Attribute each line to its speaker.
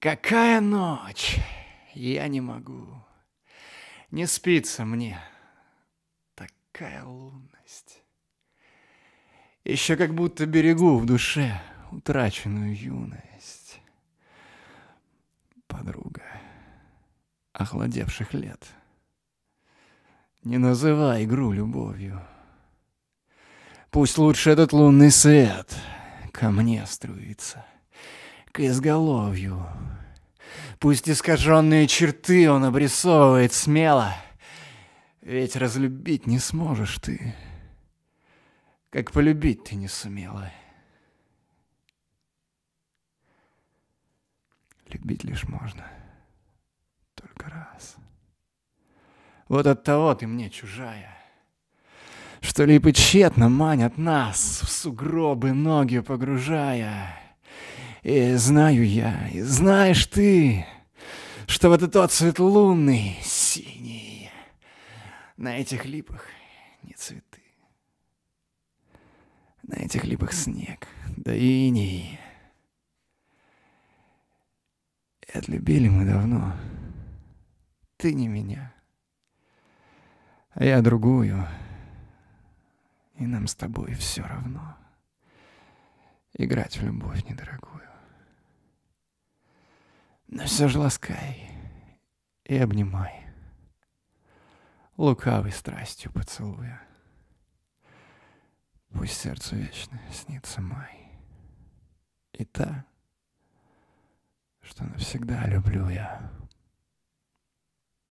Speaker 1: Какая ночь! Я не могу. Не спится мне. Такая лунность. Еще как будто берегу в душе утраченную юность. Подруга охладевших лет. Не называй игру любовью. Пусть лучше этот лунный свет ко мне струится, к изголовью Пусть искаженные черты он обрисовывает смело, ведь разлюбить не сможешь ты, как полюбить ты не сумела. Любить лишь можно только раз. Вот от того ты мне чужая, что липы тщетно манят нас, в сугробы ноги погружая. И э, знаю я, и знаешь ты, что вот этот цвет лунный, синий, на этих липах не цветы. На этих липах снег, да иней. И отлюбили мы давно. Ты не меня, а я другую. И нам с тобой все равно играть в любовь недорогую. Но все же ласкай и обнимай, лукавой страстью поцелуя. Пусть сердцу вечно снится май. И та, что навсегда люблю я.